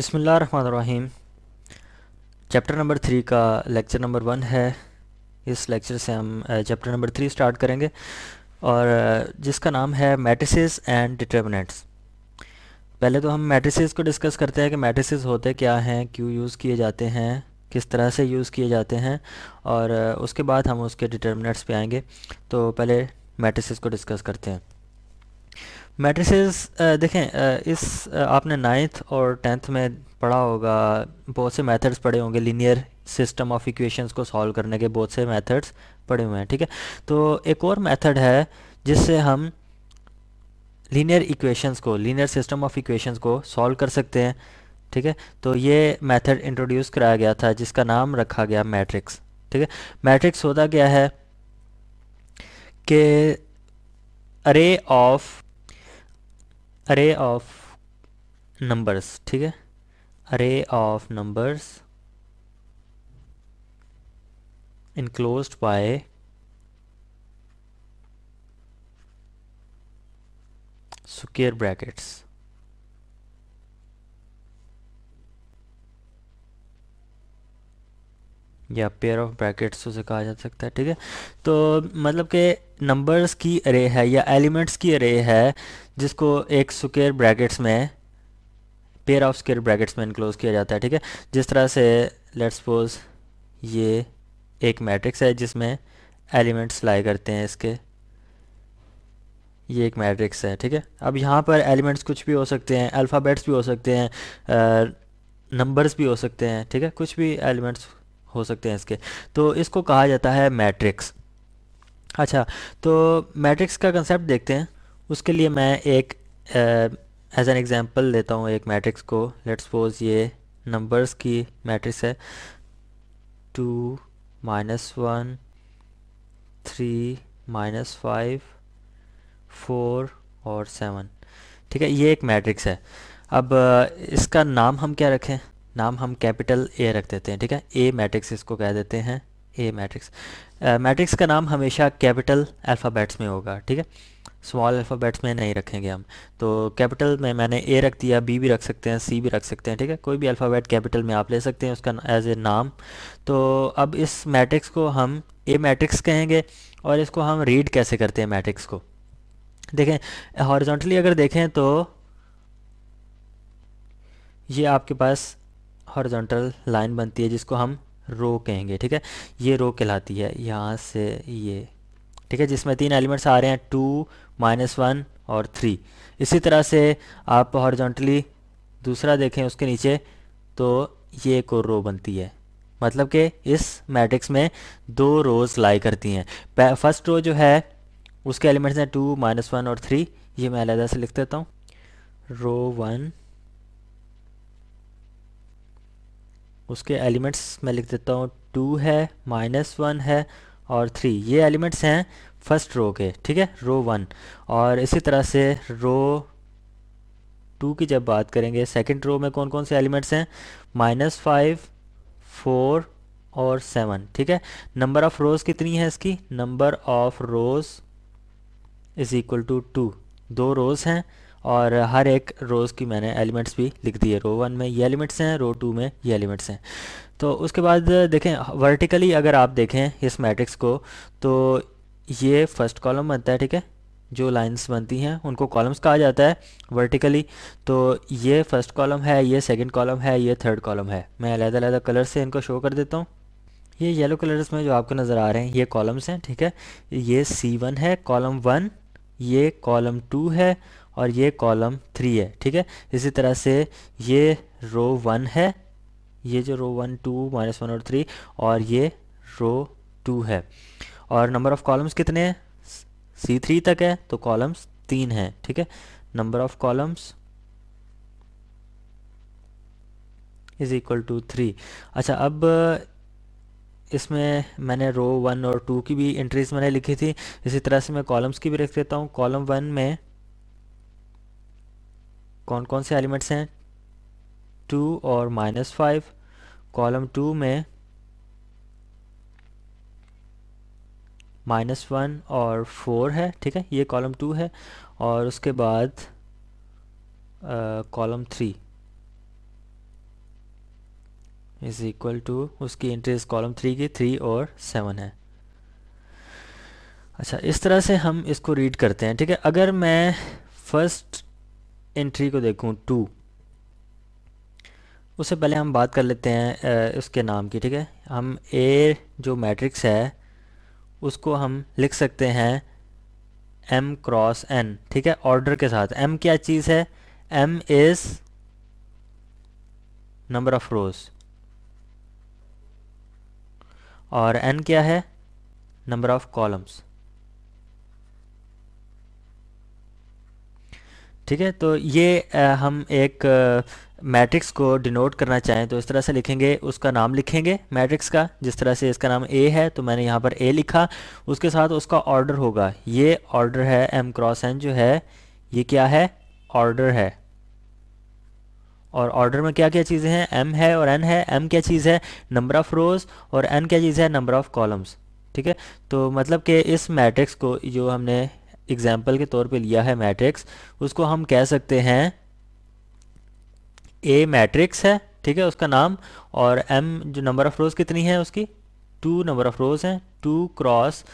बसमीम chapter number three का lecture number one है इस लेक्चर से हम चैप्टर नंबर थ्री स्टार्ट करेंगे और जिसका नाम है मैट्रिसेस एंड डिटर्मिनेंट्स पहले तो हम मैट्रिसेस को डिस्कस करते हैं कि मैट्रिसेस होते क्या हैं क्यों यूज़ किए जाते हैं किस तरह से यूज़ किए जाते हैं और उसके बाद हम उसके डिटर्मिनेंट्स पर आएंगे तो पहले मैट्रिसेस को डिस्कस करते हैं मैट्रिसेस देखें इस आपने नाइन्थ और टेंथ में पढ़ा होगा बहुत से मेथड्स पढ़े होंगे लीनियर सिस्टम ऑफ इक्वेशंस को सॉल्व करने के बहुत से मेथड्स पढ़े हुए हैं ठीक है तो एक और मेथड है जिससे हम लीनियर इक्वेशंस को लीनियर सिस्टम ऑफ इक्वेशंस को सॉल्व कर सकते हैं ठीक है तो ये मेथड इंट्रोड्यूस कराया गया था जिसका नाम रखा गया मैट्रिक्स ठीक है मैट्रिक्स होता क्या है कि अरे ऑफ अरे ऑफ नंबर्स ठीक है array of numbers enclose by square brackets या पेयर ऑफ ब्रैकेट्स उसे कहा जा सकता है ठीक है तो मतलब कि नंबर्स की अरे है या एलिमेंट्स की अरे है जिसको एक स्क्वेयर ब्रैकेट्स में पेयर ऑफ स्क्वेयर ब्रैकेट्स में इनक्लोज किया जाता है ठीक है जिस तरह से लेट्स सपोज ये एक मैट्रिक्स है जिसमें एलिमेंट्स लाए करते हैं इसके ये एक मैट्रिक्स है ठीक है अब यहाँ पर एलिमेंट्स कुछ भी हो सकते हैं अल्फ़ाबेट्स भी हो सकते हैं नंबर्स भी हो सकते हैं ठीक है कुछ भी एलिमेंट्स हो सकते हैं इसके तो इसको कहा जाता है मैट्रिक्स अच्छा तो मैट्रिक्स का कंसेप्ट देखते हैं उसके लिए मैं एक एज एन एग्ज़ाम्पल देता हूँ एक मैट्रिक्स को लेट्स सपोज ये नंबर्स की मैट्रिक्स है two minus one three minus five four और सेवन ठीक है ये एक मैट्रिक्स है अब इसका नाम हम क्या रखें नाम हम कैपिटल ए रख देते हैं ठीक है ए मैट्रिक्स इसको कह देते हैं ए मैट्रिक्स मैट्रिक्स का नाम हमेशा कैपिटल अल्फ़ाबेट्स में होगा ठीक है स्मॉल अल्फ़ाबेट्स में नहीं रखेंगे हम तो कैपिटल में मैंने ए रख दिया बी भी रख सकते हैं सी भी रख सकते हैं ठीक है कोई भी अल्फ़ाबेट कैपिटल में आप ले सकते हैं उसका एज ए नाम तो अब इस मैट्रिक्स को हम ए मैट्रिक्स कहेंगे और इसको हम रीड कैसे करते हैं मैट्रिक्स को देखें हॉरिजॉन्टली अगर देखें तो ये आपके पास हॉरिजॉन्टल लाइन बनती है जिसको हम रो कहेंगे ठीक है ये रो कहलाती है यहाँ से ये ठीक है जिसमें तीन एलिमेंट्स आ रहे हैं टू माइनस वन और थ्री इसी तरह से आप हॉरिजॉन्टली दूसरा देखें उसके नीचे तो ये एक और रो बनती है मतलब कि इस मैट्रिक्स में दो रोज लाई करती हैं फर्स्ट रो जो है उसके एलिमेंट्स हैं टू माइनस वन और थ्री ये मैं अलहदा से लिख देता हूँ रो वन उसके एलिमेंट्स मैं लिख देता हूँ टू है माइनस वन है और थ्री ये एलिमेंट्स हैं फर्स्ट रो के ठीक है रो वन और इसी तरह से रो टू की जब बात करेंगे सेकंड रो में कौन कौन से एलिमेंट्स हैं माइनस फाइव फोर और सेवन ठीक है नंबर ऑफ रोज़ कितनी है इसकी number of rows is equal to two दो रोज़ हैं और हर एक रोज़ की मैंने एलिमेंट्स भी लिख दिए रो वन में ये एलिमेंट्स हैं रो टू में ये एलिमेंट्स हैं तो उसके बाद देखें वर्टिकली अगर आप देखें इस मैट्रिक्स को तो ये फर्स्ट कॉलम बनता है ठीक है जो लाइंस बनती हैं उनको कॉलम्स कहा जाता है वर्टिकली तो ये फर्स्ट कॉलम है ये सेकंड कॉलम है ये थर्ड कॉलम है मैं अलग अलग कलर से इनको शो कर देता हूँ ये येलो कलर्स में जो आपको नज़र आ रहे हैं ये कॉलम्स हैं ठीक है ये सी वन है कॉलम वन ये कॉलम टू है और ये कॉलम थ्री है ठीक है इसी तरह से ये रो वन है ये जो row one two minus one और थ्री और ये रो टू है और नंबर ऑफ़ कॉलम्स कितने हैं सी थ्री तक है तो कॉलम्स तीन हैं ठीक है number of columns is equal to three अच्छा अब इसमें मैंने रो वन और टू की भी एंट्रीज मैंने लिखी थी इसी तरह से मैं कॉलम्स की भी रख देता हूँ कॉलम वन में कौन कौन से एलिमेंट्स हैं टू और माइनस फाइव कॉलम टू में माइनस वन और फोर है ठीक है ये कॉलम टू है और उसके बाद column three is equal to उसकी इंट्रीज कॉलम थ्री की थ्री और सेवन है अच्छा इस तरह से हम इसको रीड करते हैं ठीक है अगर मैं फर्स्ट एंट्री को देखूँ टू उससे पहले हम बात कर लेते हैं उसके नाम की ठीक है हम ए जो मैट्रिक्स है उसको हम लिख सकते हैं एम क्रॉस एन ठीक है ऑर्डर के साथ एम क्या चीज़ है M is number of rows और एन क्या है नंबर ऑफ कॉलम्स ठीक है तो ये हम एक मैट्रिक्स को डिनोट करना चाहें तो इस तरह से लिखेंगे उसका नाम लिखेंगे मैट्रिक्स का जिस तरह से इसका नाम ए है तो मैंने यहाँ पर ए लिखा उसके साथ उसका ऑर्डर होगा ये ऑर्डर है एम क्रॉस एन जो है ये क्या है ऑर्डर है और ऑर्डर में क्या क्या चीज़ें हैं एम है और एन है एम क्या चीज़ है नंबर ऑफ़ रोज और एन क्या चीज़ है नंबर ऑफ़ कॉलम्स ठीक है तो मतलब कि इस मैट्रिक्स को जो हमने एग्जाम्पल के तौर पे लिया है मैट्रिक्स उसको हम कह सकते हैं ए मैट्रिक्स है ठीक है उसका नाम और एम जो नंबर ऑफ रोज कितनी है उसकी टू नंबर ऑफ रोज हैं two cross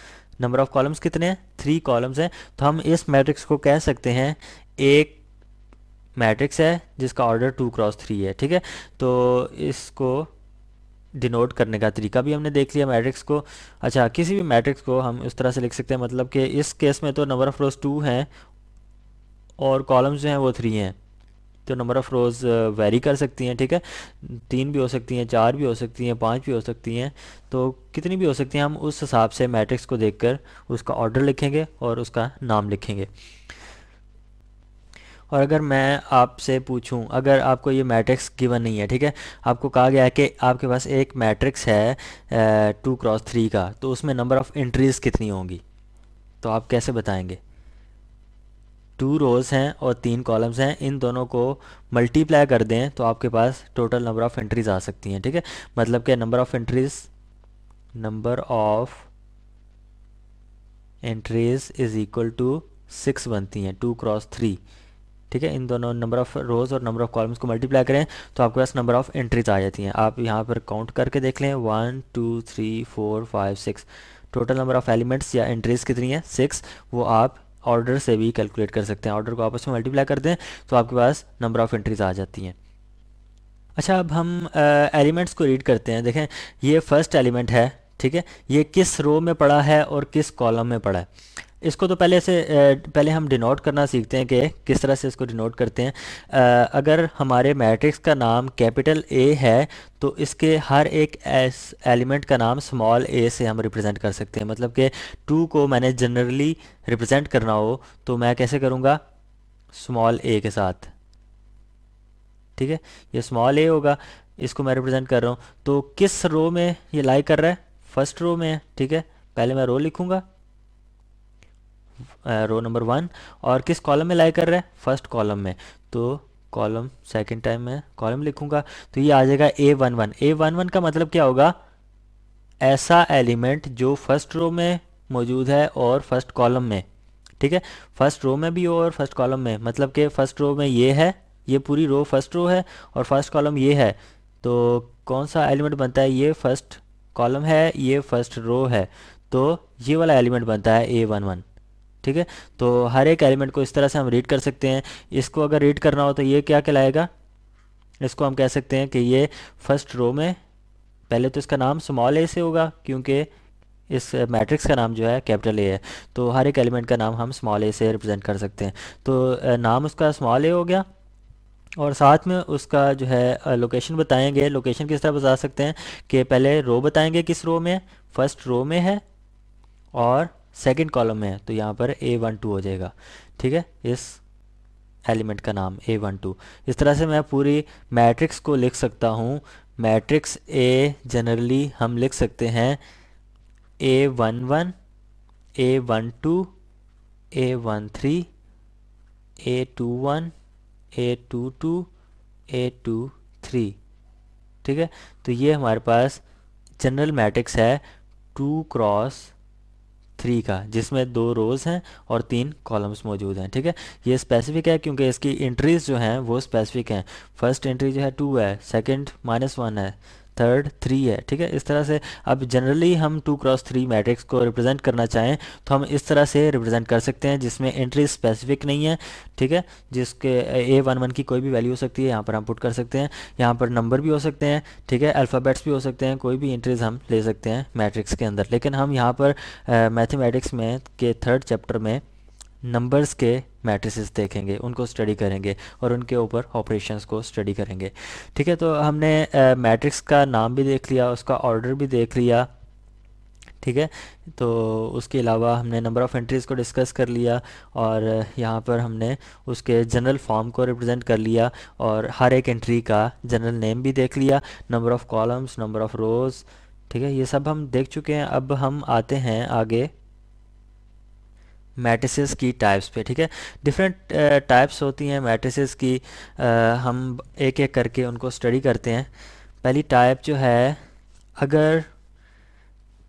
number of columns कितने हैं थ्री कॉलम्स हैं तो हम इस मैट्रिक्स को कह सकते हैं एक मैट्रिक्स है जिसका ऑर्डर टू क्रॉस थ्री है ठीक है तो इसको डिनोट करने का तरीका भी हमने देख लिया मैट्रिक्स को अच्छा किसी भी मैट्रिक्स को हम उस तरह से लिख सकते हैं मतलब कि इस केस में तो नंबर ऑफ़ रोज़ टू हैं और कॉलम्स जो हैं वो थ्री हैं तो नंबर ऑफ़ रोज़ वेरी कर सकती हैं ठीक है तीन भी हो सकती हैं चार भी हो सकती हैं पाँच भी हो सकती हैं तो कितनी भी हो सकती हैं हम उस हिसाब से मैट्रिक्स को देख उसका ऑर्डर लिखेंगे और उसका नाम लिखेंगे और अगर मैं आपसे पूछूं अगर आपको ये मैट्रिक्स गिवन नहीं है ठीक है आपको कहा गया है कि आपके पास एक मैट्रिक्स है टू क्रॉस थ्री का तो उसमें नंबर ऑफ़ एंट्रीज़ कितनी होंगी तो आप कैसे बताएंगे टू रोज़ हैं और तीन कॉलम्स हैं इन दोनों को मल्टीप्लाई कर दें तो आपके पास टोटल नंबर ऑफ़ एंट्रीज़ आ सकती हैं ठीक है थीके? मतलब कि number of entries number of entries is equal to six बनती हैं टू क्रॉस थ्री ठीक है इन दोनों नंबर ऑफ रोज़ और नंबर ऑफ कॉलम्स को मल्टीप्लाई करें तो आपके पास नंबर ऑफ एंट्रीज आ जाती हैं आप यहाँ पर काउंट करके देख लें one two three four five six total number of elements या एंट्रीज कितनी है सिक्स वो आप ऑर्डर से भी कैलकुलेट कर सकते हैं ऑर्डर को आपस में मल्टीप्लाई कर दें तो आपके पास नंबर ऑफ एंट्रीज आ जाती हैं अच्छा अब हम एलिमेंट्स को रीड करते हैं देखें ये फर्स्ट एलिमेंट है ठीक है ये किस रो में पड़ा है और किस कॉलम में पड़ा है इसको तो पहले से पहले हम डिनोट करना सीखते हैं कि किस तरह से इसको डिनोट करते हैं अगर हमारे मैट्रिक्स का नाम कैपिटल ए है तो इसके हर एक एस एलिमेंट का नाम स्मॉल ए से हम रिप्रेजेंट कर सकते हैं मतलब कि टू को मैंने जनरली रिप्रेजेंट करना हो तो मैं कैसे करूँगा स्मॉल ए के साथ ठीक है ये स्मॉल ए होगा इसको मैं रिप्रेजेंट कर रहा हूँ तो किस रो में ये लाई कर रहा है फर्स्ट रो में ठीक है पहले मैं रो लिखूँगा रो नंबर वन और किस कॉलम में लाई कर रहा है फर्स्ट कॉलम में तो कॉलम सेकंड टाइम में कॉलम लिखूंगा तो ये आ जाएगा A one one A one one का मतलब क्या होगा ऐसा एलिमेंट जो फर्स्ट रो में मौजूद है और फर्स्ट कॉलम में ठीक है फर्स्ट रो में भी हो और फर्स्ट कॉलम में मतलब कि फर्स्ट रो में ये है ये पूरी रो फर्स्ट रो है और फर्स्ट कॉलम ये है तो कौन सा एलिमेंट बनता है ये फर्स्ट कॉलम है ये फर्स्ट रो है तो ये वाला एलिमेंट बनता है ए वन वन ठीक है तो हर एक एलिमेंट को इस तरह से हम रीड कर सकते हैं इसको अगर रीड करना हो तो ये क्या कहलाएगा इसको हम कह सकते हैं कि ये फर्स्ट रो में पहले तो इसका नाम स्मॉल ए से होगा क्योंकि इस मैट्रिक्स का नाम जो है कैपिटल ए है तो हर एक एलिमेंट का नाम हम स्मॉल ए से रिप्रेजेंट कर सकते हैं तो नाम उसका स्मॉल ए हो गया और साथ में उसका जो है लोकेशन बताएंगे लोकेशन किस तरह बता सकते हैं कि पहले रो बताएंगे किस रो में फर्स्ट रो में है और सेकेंड कॉलम में है तो यहाँ पर ए वन टू हो जाएगा ठीक है इस एलिमेंट का नाम ए वन टू इस तरह से मैं पूरी मैट्रिक्स को लिख सकता हूँ मैट्रिक्स ए जनरली हम लिख सकते हैं A one one A one two A one three A two one A two two A two three ठीक है तो ये हमारे पास जनरल मैट्रिक्स है टू क्रॉस थ्री का जिसमें दो रोज हैं और तीन कॉलम्स मौजूद हैं ठीक है ये स्पेसिफिक है क्योंकि इसकी एंट्रीज जो हैं वो स्पेसिफिक हैं फर्स्ट एंट्री जो है टू है सेकंड माइनस वन है थर्ड थ्री है ठीक है इस तरह से अब जनरली हम टू क्रॉस थ्री मैट्रिक्स को रिप्रेजेंट करना चाहें तो हम इस तरह से रिप्रेजेंट कर सकते हैं जिसमें एंट्री स्पेसिफिक नहीं है ठीक है जिसके ए वन वन की कोई भी वैल्यू हो सकती है यहाँ पर हम पुट कर सकते हैं यहाँ पर नंबर भी हो सकते हैं ठीक है अल्फ़ाबेट्स भी हो सकते हैं कोई भी एंट्रीज हम ले सकते हैं मैट्रिक्स के अंदर लेकिन हम यहाँ पर मैथमेटिक्स में के थर्ड चैप्टर में नंबर्स के मैट्रिसेस देखेंगे उनको स्टडी करेंगे और उनके ऊपर ऑपरेशंस को स्टडी करेंगे ठीक है तो हमने मैट्रिक्स का नाम भी देख लिया उसका ऑर्डर भी देख लिया ठीक है तो उसके अलावा हमने नंबर ऑफ़ एंट्रीज़ को डिस्कस कर लिया और यहाँ पर हमने उसके जनरल फॉर्म को रिप्रेजेंट कर लिया और हर एक एंट्री का जनरल नेम भी देख लिया number of columns number of rows ठीक है ये सब हम देख चुके हैं अब हम आते हैं आगे मैट्रिसेस की टाइप्स पे ठीक है डिफरेंट टाइप्स uh, होती हैं मैट्रिसेस की आ, uh, हम एक एक करके उनको स्टडी करते हैं पहली टाइप जो है अगर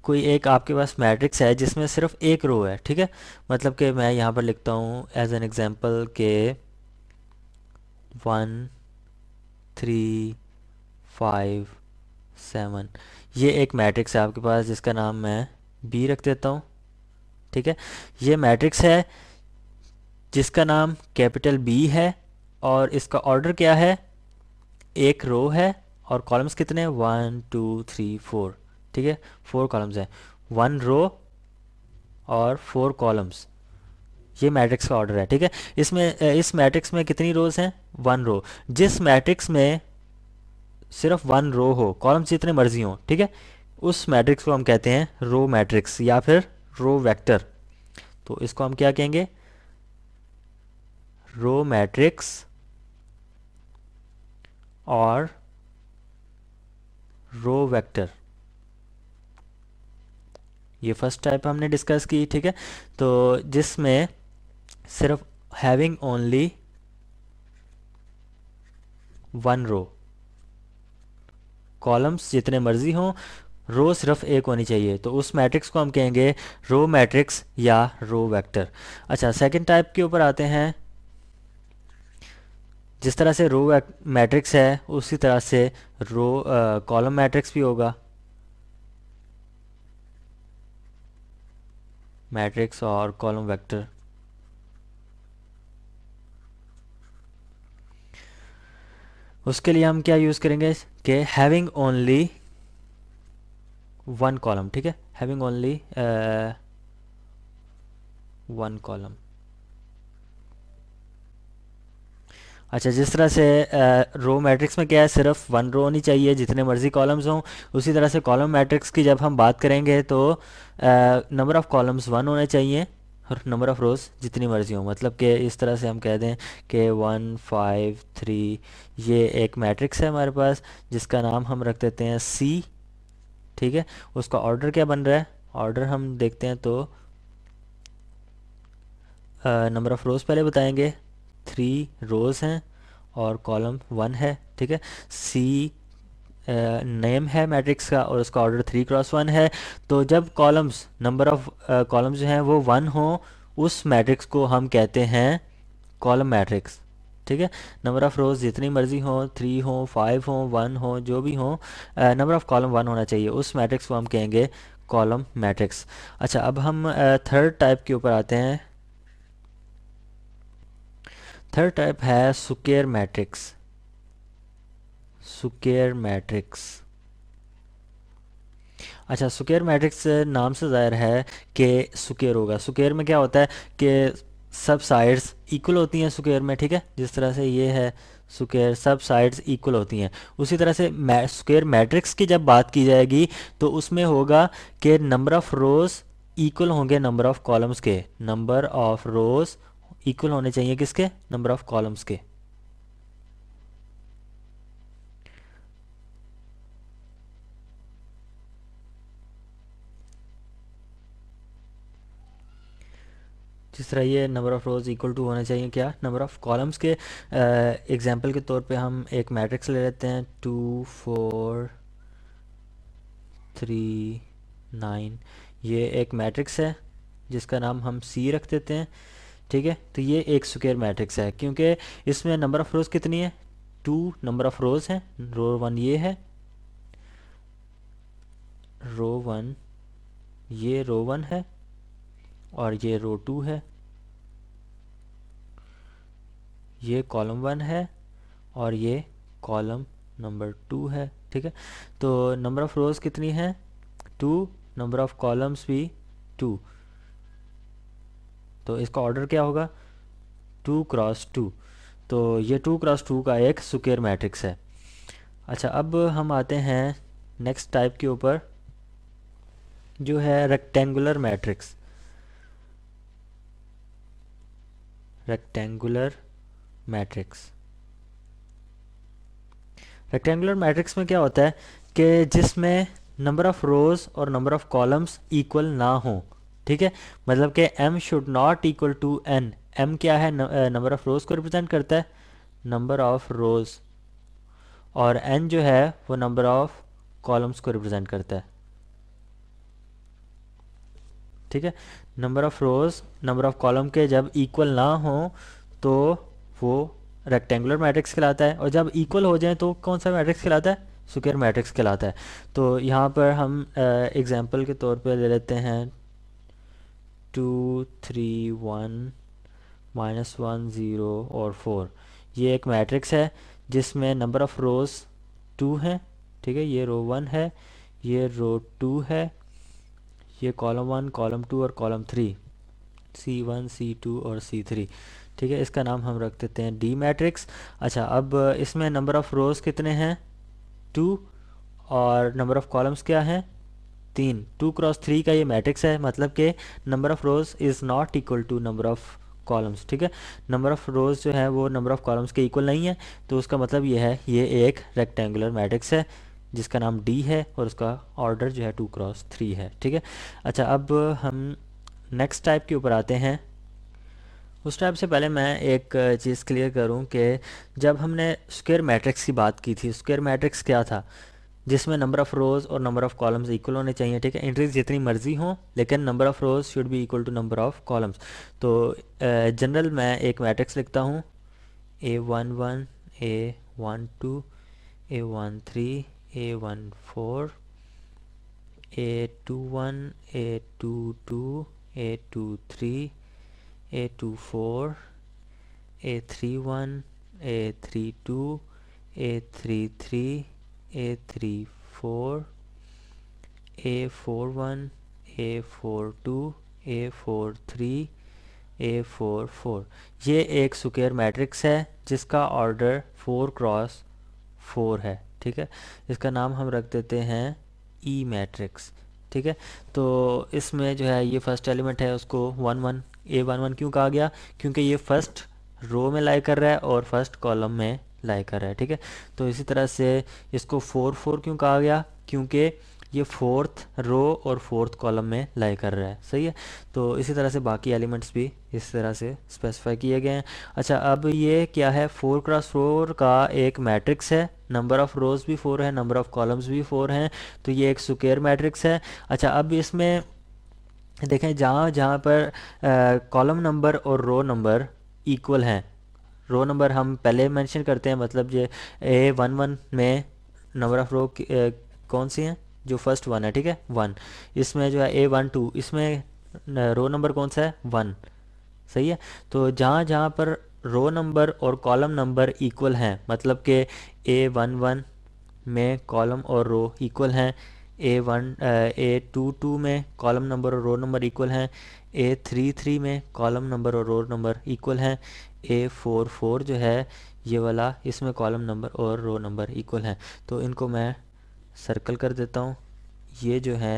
कोई एक आपके पास मैट्रिक्स है जिसमें सिर्फ एक रो है ठीक है मतलब कि मैं यहाँ पर लिखता हूँ एज एन एग्जांपल के वन थ्री फाइव सेवन ये एक मैट्रिक्स है आपके पास जिसका नाम मैं बी रख देता हूँ ठीक है ये मैट्रिक्स है जिसका नाम कैपिटल बी है और इसका ऑर्डर क्या है एक रो है और कॉलम्स कितने हैं वन टू थ्री फोर ठीक है फोर कॉलम्स हैं वन रो और फोर कॉलम्स ये मैट्रिक्स का ऑर्डर है ठीक है इसमें इस मैट्रिक्स में कितनी रोज हैं वन रो जिस मैट्रिक्स में सिर्फ वन रो हो कॉलम्स जितने मर्जी हो ठीक है उस मैट्रिक्स को हम कहते हैं रो मैट्रिक्स या फिर रो वेक्टर तो इसको हम क्या कहेंगे रो मैट्रिक्स और रो वेक्टर ये फर्स्ट टाइप हमने डिस्कस की ठीक है तो जिसमें सिर्फ having only one row columns जितने मर्जी हों रो सिर्फ एक होनी चाहिए तो उस मैट्रिक्स को हम कहेंगे रो मैट्रिक्स या रो वेक्टर अच्छा सेकंड टाइप के ऊपर आते हैं जिस तरह से रो मैट्रिक्स है उसी तरह से रो कॉलम मैट्रिक्स भी होगा मैट्रिक्स और कॉलम वेक्टर उसके लिए हम क्या यूज़ करेंगे कि हैविंग ओनली वन कॉलम ठीक है हैविंग ओनली वन कॉलम अच्छा जिस तरह से रो uh, मैट्रिक्स में क्या है सिर्फ वन रो होनी चाहिए जितने मर्जी कॉलम्स हों उसी तरह से कॉलम मैट्रिक्स की जब हम बात करेंगे तो नंबर ऑफ़ कॉलम्स वन होने चाहिए और नंबर ऑफ़ रोज़ जितनी मर्जी हो मतलब कि इस तरह से हम कह दें कि वन फाइव थ्री ये एक मैट्रिक्स है हमारे पास जिसका नाम हम रख देते हैं सी ठीक है उसका ऑर्डर क्या बन रहा है ऑर्डर हम देखते हैं तो नंबर ऑफ़ रोज़ पहले बताएंगे थ्री रोज़ हैं और कॉलम वन है ठीक है सी नेम है मैट्रिक्स का और उसका ऑर्डर थ्री क्रॉस वन है तो जब कॉलम्स नंबर ऑफ कॉलम्स जो हैं वो वन हो उस मैट्रिक्स को हम कहते हैं कॉलम मैट्रिक्स ठीक है नंबर ऑफ़ रोज़ जितनी मर्जी हो थ्री हो फाइव हो वन हो जो भी हो नंबर ऑफ़ कॉलम वन होना चाहिए उस मैट्रिक्स को हम कहेंगे कॉलम मैट्रिक्स अच्छा अब हम थर्ड टाइप के ऊपर आते हैं थर्ड टाइप है सुकेयर मैट्रिक्स सुकेयर मैट्रिक्स अच्छा सुकेयर मैट्रिक्स नाम से ज़ाहिर है कि सुकेयर होगा सुकेयर में क्या होता है कि सब साइड्स इक्वल होती हैं स्क्वेयर में ठीक है जिस तरह से ये है स्क्वेयर सब साइड्स इक्वल होती हैं उसी तरह से स्क्वेयर मैट्रिक्स की जब बात की जाएगी तो उसमें होगा कि नंबर ऑफ रोज इक्वल होंगे नंबर ऑफ कॉलम्स के नंबर ऑफ रोज इक्वल होने चाहिए किसके नंबर ऑफ कॉलम्स के जिस तरह ये number of rows equal to होना चाहिए क्या नंबर ऑफ़ कॉलम्स के एग्जांपल के तौर पे हम एक मैट्रिक्स ले लेते हैं टू फोर थ्री नाइन ये एक मैट्रिक्स है जिसका नाम हम सी रख देते हैं ठीक है तो ये एक स्क्वेयर मैट्रिक्स है क्योंकि इसमें नंबर ऑफ़ रोज़ कितनी है टू नंबर ऑफ़ रोज़ हैं रो वन ये है रो वन ये रो वन है और ये रो टू है ये कॉलम वन है और ये कॉलम नंबर टू है ठीक है तो नंबर ऑफ़ रोज़ कितनी है टू नंबर ऑफ़ कॉलम्स भी टू तो इसका ऑर्डर क्या होगा टू क्रॉस टू तो ये टू क्रॉस टू का एक सुकेर मैट्रिक्स है अच्छा अब हम आते हैं नेक्स्ट टाइप के ऊपर जो है rectangular matrix rectangular matrix rectangular matrix में क्या होता है कि जिसमें नंबर ऑफ रोज और नंबर ऑफ कॉलम्स इक्वल ना हो ठीक है मतलब कि M should not equal to N M क्या है नंबर ऑफ रोज को रिप्रेजेंट करता है नंबर ऑफ रोज और एन जो है वो नंबर ऑफ कॉलम्स को रिप्रेजेंट करता है ठीक है number of rows number of column के जब इक्वल ना हो तो वो रेक्टेंगुलर मैट्रिक्स कहलाता है और जब इक्वल हो जाए तो कौन सा मैट्रिक्स कहलाता है सुकेर मैट्रिक्स कहलाता है तो यहाँ पर हम एग्जाम्पल के तौर पर ले लेते हैं two three one minus one zero और फोर ये एक मैट्रिक्स है जिसमें नंबर ऑफ़ रोज़ टू हैं ठीक है ये रो वन है ये रो टू है ये कॉलम वन कॉलम टू और column three C one C two और सी थ्री ठीक है इसका नाम हम रख देते हैं डी मैट्रिक्स अच्छा अब इसमें नंबर ऑफ़ रोज़ कितने हैं टू और नंबर ऑफ़ कॉलम्स क्या हैं तीन टू क्रॉस थ्री का ये मैट्रिक्स है मतलब कि number of rows is not equal to number of columns ठीक है नंबर ऑफ़ रोज़ जो है वो नंबर ऑफ़ कॉलम्स के इक्वल नहीं है तो उसका मतलब ये है ये एक रेक्टेंगुलर मैट्रिक्स है जिसका नाम डी है और उसका ऑर्डर जो है टू क्रॉस थ्री है ठीक है अच्छा अब हम नेक्स्ट टाइप के ऊपर आते हैं उस टाइप से पहले मैं एक चीज़ क्लियर करूं कि जब हमने स्क्वायर मैट्रिक्स की बात की थी स्क्वायर मैट्रिक्स क्या था जिसमें नंबर ऑफ़ रोज़ और नंबर ऑफ़ कॉलम्स इक्वल होने चाहिए ठीक है एंट्रीज जितनी मर्जी हों लेकिन number of rows should be equal to number of columns तो जनरल मैं एक मैट्रिक्स लिखता हूँ A one one A one two A one three A14, A21, A22, A23, A24, A31, A32, A33, A34, A41, A42, A43, A44 ये एक square matrix है जिसका order 4 cross 4 है ठीक है इसका नाम हम रख देते हैं ई e मैट्रिक्स ठीक है तो इसमें जो है ये फर्स्ट एलिमेंट है उसको one one A one one क्यों कहा गया क्योंकि ये फर्स्ट रो में लाई कर रहा है और फर्स्ट कॉलम में लाई कर रहा है ठीक है तो इसी तरह से इसको फोर फोर क्यों कहा गया क्योंकि ये फोर्थ रो और फोर्थ कॉलम में लाई कर रहा है सही है तो इसी तरह से बाकी एलिमेंट्स भी इस तरह से स्पेसिफाई किए गए हैं अच्छा अब ये क्या है फोर क्रॉस फोर का एक मैट्रिक्स है नंबर ऑफ़ रोज भी फोर है नंबर ऑफ़ कॉलम्स भी फोर हैं तो ये एक सुकेयर मैट्रिक्स है अच्छा अब इसमें देखें जहाँ जहाँ पर कॉलम नंबर और रो नंबर इक्वल हैं रो नंबर हम पहले मेंशन करते हैं मतलब ये ए वन वन में नंबर ऑफ़ रो कौन सी हैं जो फर्स्ट वन है ठीक है वन इसमें जो है ए वन टू इसमें रो नंबर कौन सा है वन सही है तो जहाँ जहाँ पर रो नंबर और कॉलम नंबर इक्वल हैं मतलब कि ए वन वन में कॉलम और रो इक्वल हैं A one A two two में कॉलम नंबर और रो नंबर इक्वल हैं ए थ्री थ्री में कॉलम नंबर और रो नंबर इक्वल हैं ए फोर फोर जो है ये वाला इसमें कॉलम नंबर और रो नंबर इक्वल हैं तो इनको मैं सर्कल कर देता हूँ ये जो है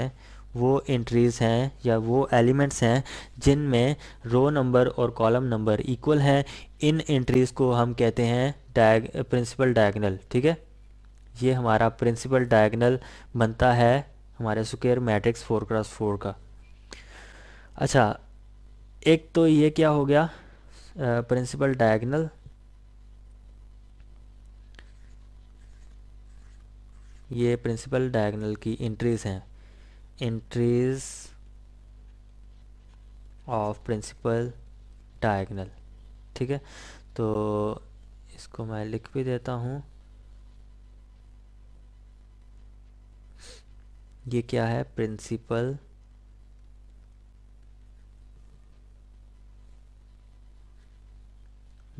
वो एंट्रीज़ हैं या वो एलिमेंट्स हैं जिनमें रो नंबर और कॉलम नंबर इक्वल हैं इन एंट्रीज़ को हम कहते हैं डायग प्रिंसिपल डायगनल ठीक है ये हमारा प्रिंसिपल डायगनल बनता है हमारे square matrix four cross four का अच्छा एक तो ये क्या हो गया प्रिंसिपल डायगनल ये प्रिंसिपल डायगनल की इंट्रीज हैं इंट्रीज ऑफ प्रिंसिपल डायगनल ठीक है तो इसको मैं लिख भी देता हूँ ये क्या है प्रिंसिपल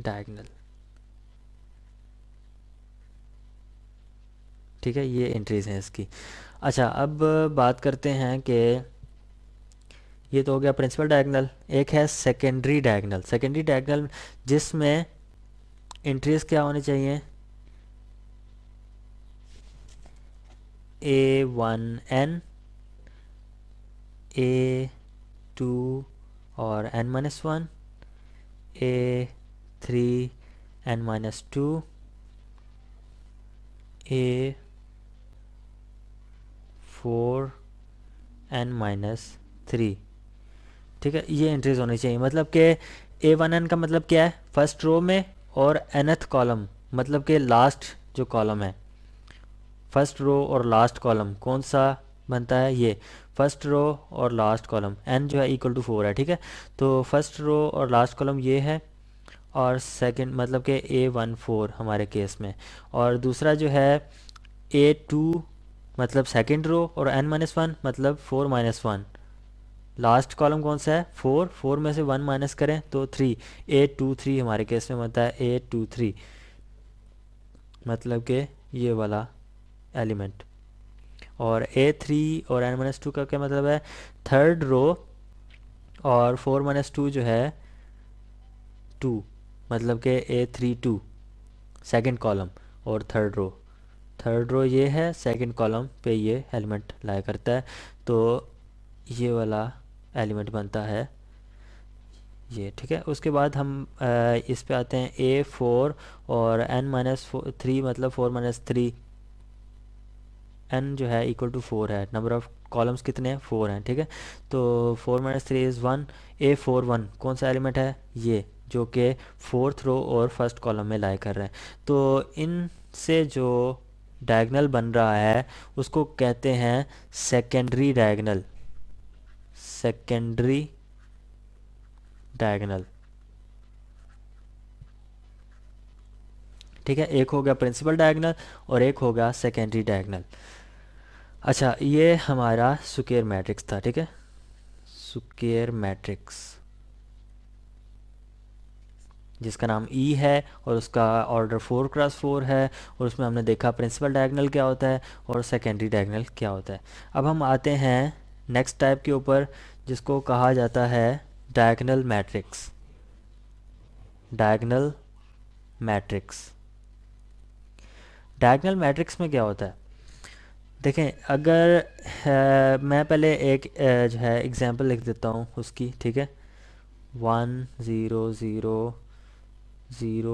डायगनल ठीक है ये एंट्रीज हैं इसकी अच्छा अब बात करते हैं कि ये तो हो गया प्रिंसिपल डायगनल एक है सेकेंडरी डायगनल सेकेंडरी डायगनल जिसमें एंट्रीज क्या होनी चाहिए A one N A two और N minus one A three N minus two A four N minus three ठीक है ये एंट्रीज होनी चाहिए मतलब कि ए वन एन का मतलब क्या है फर्स्ट रो में और एनथ कॉलम मतलब कि लास्ट जो कॉलम है फर्स्ट रो और लास्ट कॉलम कौन सा बनता है ये फर्स्ट रो और लास्ट कॉलम एन जो है इक्वल टू फोर है ठीक है तो फर्स्ट रो और लास्ट कॉलम ये है और सेकंड मतलब कि ए वन फोर हमारे केस में और दूसरा जो है ए टू मतलब सेकेंड रो और एन माइनस वन मतलब four minus one last column कौन सा है फोर फोर में से वन माइनस करें तो थ्री एट टू थ्री हमारे केस में बनता है एट टू थ्री मतलब के ये वाला एलिमेंट और ए थ्री और एन माइनस टू का क्या मतलब है थर्ड रो और फोर माइनस टू जो है टू मतलब के A three two second column और थर्ड रो थर्ड रो ये है सेकंड कॉलम पे ये एलिमेंट लाया करता है तो ये वाला एलिमेंट बनता है ये ठीक है उसके बाद हम आ, इस पे आते हैं ए फोर और एन माइनस थ्री मतलब फोर माइनस थ्री एन जो है इक्वल टू फोर है नंबर ऑफ़ कॉलम्स कितने हैं फोर हैं ठीक है तो four minus three is one A four one कौन सा एलिमेंट है ये जो कि फोर्थ रो और फर्स्ट कॉलम में लाए कर रहे हैं तो इन से जो डायगनल बन रहा है उसको कहते हैं सेकेंडरी डायगनल सेकेंडरी डायगनल ठीक है एक हो गया प्रिंसिपल डायगनल और एक हो गया सेकेंडरी डायगनल अच्छा ये हमारा सुकेयर मैट्रिक्स था ठीक है सुकेयर मैट्रिक्स जिसका नाम ई e है और उसका ऑर्डर फोर क्रॉस फोर है और उसमें हमने देखा प्रिंसिपल डायगनल क्या होता है और सेकेंडरी डायगनल क्या होता है अब हम आते हैं नेक्स्ट टाइप के ऊपर जिसको कहा जाता है diagonal matrix diagonal matrix diagonal matrix में क्या होता है देखें अगर आ, मैं पहले एक जो है एग्ज़ाम्पल लिख देता हूँ उसकी ठीक है one zero zero zero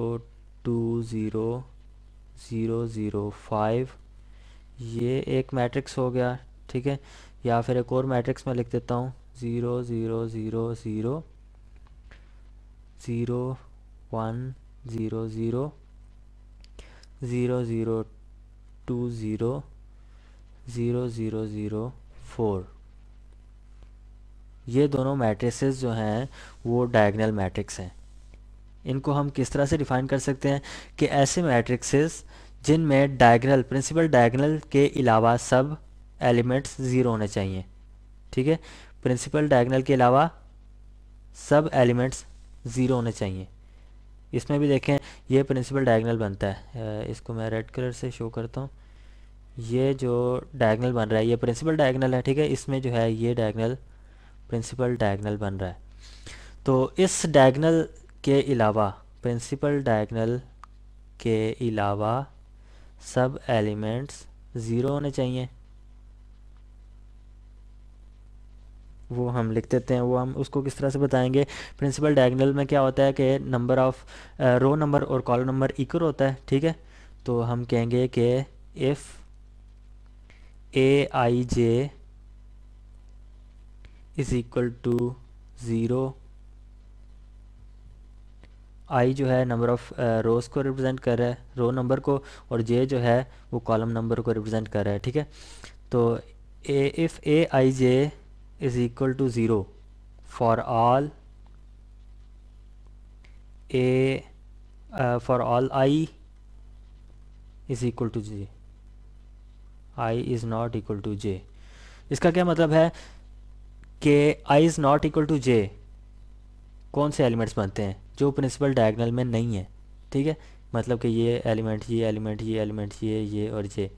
two zero zero zero five ये एक मैट्रिक्स हो गया ठीक है या फिर एक और मैट्रिक्स में लिख देता हूँ zero zero zero zero zero one zero zero zero zero two zero zero zero zero four ये दोनों मैट्रिसेस जो हैं वो डायगनल मैट्रिक्स हैं इनको हम किस तरह से डिफाइन कर सकते हैं कि ऐसे मैट्रिक्सेस जिनमें डायगनल प्रिंसिपल डायगनल के अलावा सब एलिमेंट्स ज़ीरो होने चाहिए ठीक है प्रिंसिपल डायगनल के अलावा सब एलिमेंट्स ज़ीरो होने चाहिए इसमें भी देखें ये प्रिंसिपल डायगनल बनता है इसको मैं रेड कलर से शो करता हूँ ये जो डायगनल बन रहा है ये प्रिंसिपल डायगनल है ठीक है इसमें जो है ये डायगनल प्रिंसिपल डायगनल बन रहा है तो इस डायगनल के अलावा प्रिंसिपल डायगनल के अलावा सब एलिमेंट्स ज़ीरो होने चाहिए वो हम लिख देते हैं वो हम उसको किस तरह से बताएंगे प्रिंसिपल डायगनल में क्या होता है कि नंबर ऑफ रो नंबर और कॉलम नंबर इक्वल होता है ठीक है तो हम कहेंगे कि if a i j is equal to zero i जो है नंबर ऑफ़ रोज़ को रिप्रेजेंट कर रहा है रो नंबर को और जे जो है वो कॉलम नंबर को रिप्रेजेंट कर रहा है ठीक है तो a if a i j is equal to zero for all a for all i is equal to j i is not equal to j इसका क्या मतलब है कि i is not equal to j कौन से elements बनते हैं जो प्रिंसिपल डायगनल में नहीं है ठीक है मतलब कि ये एलिमेंट ये एलिमेंट ये एलिमेंट ये ये और ये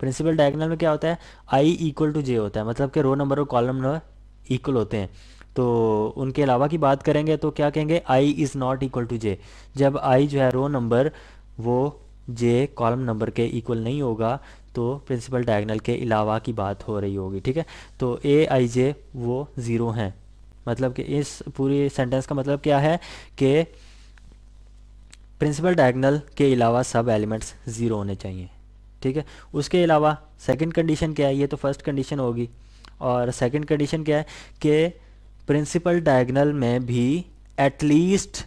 प्रिंसिपल डायगनल में क्या होता है आई इक्वल टू जे होता है मतलब कि रो नंबर और कॉलम नंबर इक्वल होते हैं तो उनके अलावा की बात करेंगे तो क्या कहेंगे i is not equal to j जब आई जो है रो नंबर वो जे कॉलम नंबर के इक्वल नहीं होगा तो प्रिंसिपल डायगनल के अलावा की बात हो रही होगी ठीक है तो ए आई जे वो ज़ीरो हैं मतलब कि इस पूरी सेंटेंस का मतलब क्या है कि प्रिंसिपल डायगनल के अलावा सब एलिमेंट्स ज़ीरो होने चाहिए ठीक है उसके अलावा सेकंड कंडीशन क्या है ये तो फर्स्ट कंडीशन होगी और सेकंड कंडीशन क्या है कि प्रिंसिपल डायगनल में भी एटलीस्ट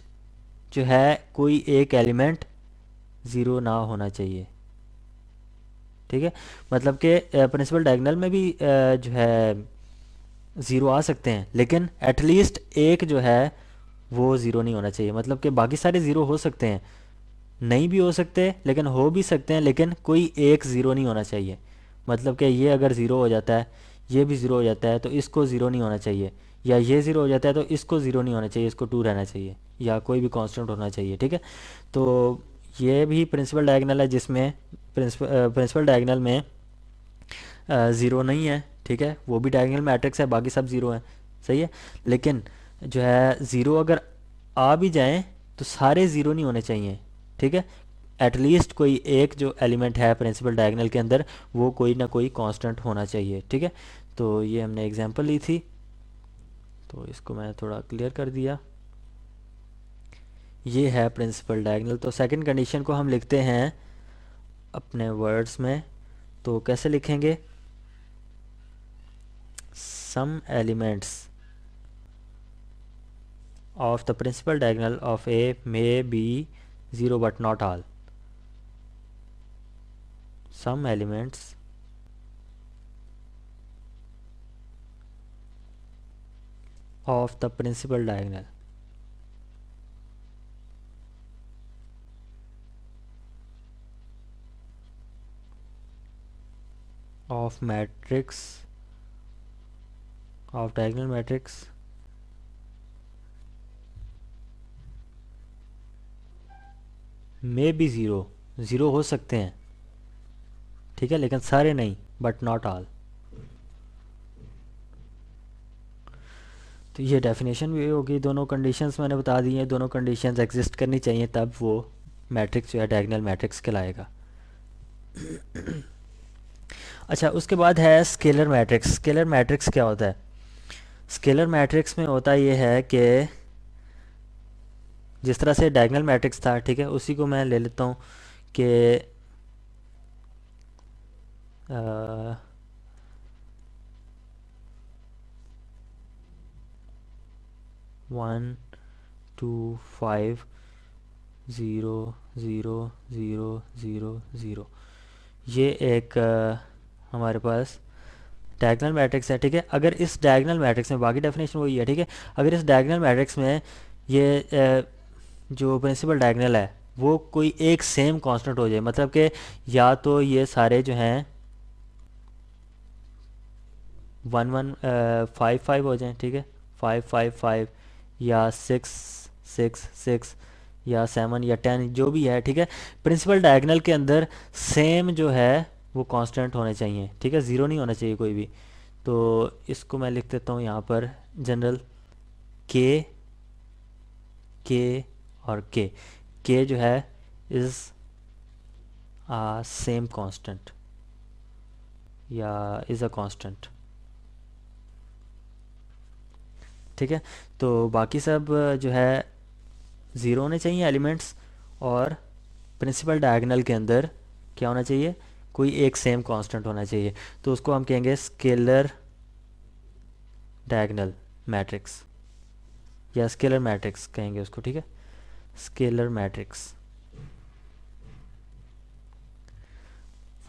जो है कोई एक एलिमेंट ज़ीरो ना होना चाहिए ठीक है मतलब कि प्रिंसिपल डायगनल में भी जो है ज़ीरो आ सकते हैं लेकिन एटलीस्ट एक जो है वो ज़ीरो नहीं होना चाहिए मतलब कि बाकी सारे ज़ीरो हो सकते हैं नहीं भी हो सकते लेकिन हो भी सकते हैं लेकिन कोई एक ज़ीरो नहीं होना चाहिए मतलब कि ये अगर ज़ीरो हो जाता है ये भी ज़ीरो हो जाता है तो इसको ज़ीरो नहीं होना चाहिए या ये ज़ीरो हो जाता है तो इसको ज़ीरो नहीं होना चाहिए इसको टू रहना चाहिए या कोई भी कॉन्स्टेंट होना चाहिए ठीक है तो ये भी प्रिंसिपल डायगनल है जिसमें प्रिंसिपल डायगनल में ज़ीरो नहीं है ठीक है वो भी डायगनल मैट्रिक्स है बाकी सब ज़ीरो हैं सही है लेकिन जो है ज़ीरो अगर आ भी जाएँ तो सारे ज़ीरो नहीं होने चाहिए ठीक है एटलीस्ट कोई एक जो एलिमेंट है प्रिंसिपल डायगनल के अंदर वो कोई ना कोई कांस्टेंट होना चाहिए ठीक है तो ये हमने एग्जांपल ली थी तो इसको मैंने थोड़ा क्लियर कर दिया ये है प्रिंसिपल डायगनल तो सेकंड कंडीशन को हम लिखते हैं अपने वर्ड्स में तो कैसे लिखेंगे Some elements of the principal diagonal of A may be 0 but not all. Some elements of the principal diagonal of matrix of diagonal matrix may be zero zero हो सकते हैं ठीक है लेकिन सारे नहीं बट नॉट ऑल तो ये डेफिनेशन भी होगी दोनों कंडीशंस मैंने बता दी हैं दोनों कंडीशंस एग्जिस्ट करनी चाहिए तब वो मैट्रिक्स या डायगनल मैट्रिक्स कहलाएगा अच्छा उसके बाद है स्केलर मैट्रिक्स स्केलर मैट्रिक्स क्या होता है स्केलर मैट्रिक्स में होता ये है कि जिस तरह से डायगनल मैट्रिक्स था ठीक है उसी को मैं ले लेता हूँ कि one two five zero zero zero zero zero ये एक आ, हमारे पास डायगनल मैट्रिक्स है ठीक है अगर इस डायगनल मैट्रिक्स में बाकी डेफिनेशन वही है ठीक है अगर इस डायगनल मैट्रिक्स में ये जो प्रिंसिपल डायगनल है वो कोई एक सेम कांस्टेंट हो जाए मतलब कि या तो ये सारे जो हैं वन वन फाइव फाइव हो जाएं ठीक है फाइव फाइव फाइव या सिक्स सिक्स सिक्स या सेवन या टेन जो भी है ठीक है प्रिंसिपल डायगनल के अंदर सेम जो है वो कांस्टेंट होने चाहिए ठीक है ज़ीरो नहीं होना चाहिए कोई भी तो इसको मैं लिख देता हूँ यहाँ पर जनरल के के और के के जो है इज़ आ सेम कांस्टेंट या इज़ अ कांस्टेंट ठीक है तो बाकी सब जो है ज़ीरो होने चाहिए एलिमेंट्स और प्रिंसिपल डायगनल के अंदर क्या होना चाहिए कोई एक सेम कांस्टेंट होना चाहिए तो उसको हम कहेंगे स्केलर डायगनल मैट्रिक्स या स्केलर मैट्रिक्स कहेंगे उसको ठीक है स्केलर मैट्रिक्स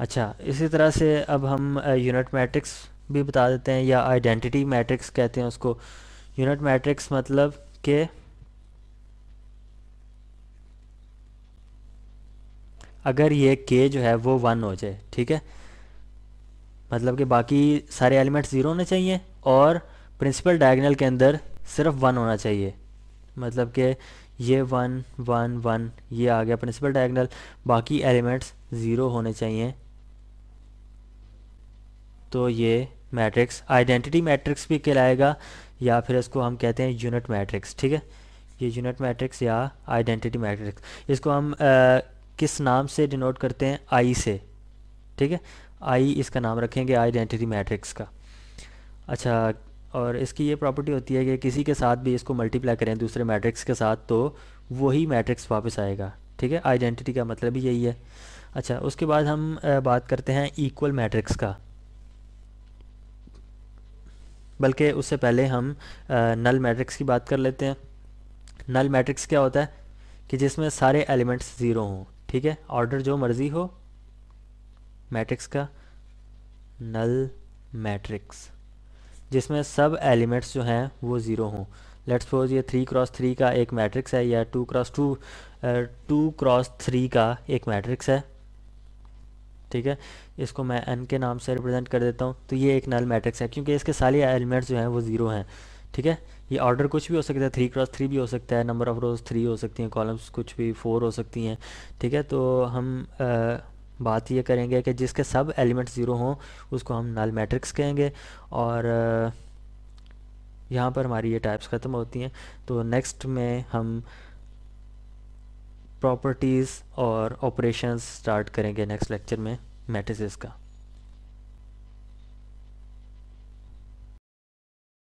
अच्छा इसी तरह से अब हम यूनिट मैट्रिक्स भी बता देते हैं या आइडेंटिटी मैट्रिक्स कहते हैं उसको यूनिट मैट्रिक्स मतलब के अगर ये के जो है वो वन हो जाए ठीक है मतलब कि बाकी सारे एलिमेंट ज़ीरो होने चाहिए और प्रिंसिपल डायगनल के अंदर सिर्फ वन होना चाहिए मतलब कि ये वन वन वन ये आ गया प्रिंसिपल डायगनल बाकी एलिमेंट्स ज़ीरो होने चाहिए तो ये मैट्रिक्स आइडेंटिटी मैट्रिक्स भी कहलाएगा या फिर इसको हम कहते हैं यूनिट मैट्रिक्स ठीक है ये यूनिट मैट्रिक्स या आइडेंटिटी मैट्रिक्स इसको हम किस नाम से डिनोट करते हैं आई से ठीक है आई इसका नाम रखेंगे आइडेंटिटी मैट्रिक्स का अच्छा और इसकी ये प्रॉपर्टी होती है कि किसी के साथ भी इसको मल्टीप्लाई करें दूसरे मैट्रिक्स के साथ तो वही मैट्रिक्स वापस आएगा ठीक है आइडेंटिटी का मतलब ही यही है अच्छा उसके बाद हम बात करते हैं इक्वल मैट्रिक्स का बल्कि उससे पहले हम नल मैट्रिक्स की बात कर लेते हैं नल मैट्रिक्स क्या होता है कि जिसमें सारे एलिमेंट्स ज़ीरो हों ठीक है ऑर्डर जो मर्जी हो मैट्रिक्स का नल मैट्रिक्स जिसमें सब एलिमेंट्स जो हैं वो ज़ीरो हों लेट्स सपोज ये थ्री क्रॉस थ्री का एक मैट्रिक्स है या two cross two two cross three का एक मैट्रिक्स है ठीक है इसको मैं एन के नाम से रिप्रेजेंट कर देता हूँ तो ये एक नल मैट्रिक्स है क्योंकि इसके सारे एलिमेंट्स जो हैं वो ज़ीरो हैं ठीक है ये ऑर्डर कुछ भी हो सकता है थ्री क्रॉस थ्री भी हो सकता है नंबर ऑफ रोज थ्री हो सकती हैं कॉलम्स कुछ भी फोर हो सकती हैं ठीक है तो हम आ, बात ये करेंगे कि जिसके सब एलिमेंट ज़ीरो हों उसको हम नल मैट्रिक्स कहेंगे और यहाँ पर हमारी ये टाइप्स ख़त्म होती हैं तो नेक्स्ट में हम प्रॉपर्टीज़ और ऑपरेशंस स्टार्ट करेंगे नेक्स्ट लेक्चर में मैट्रिसेस का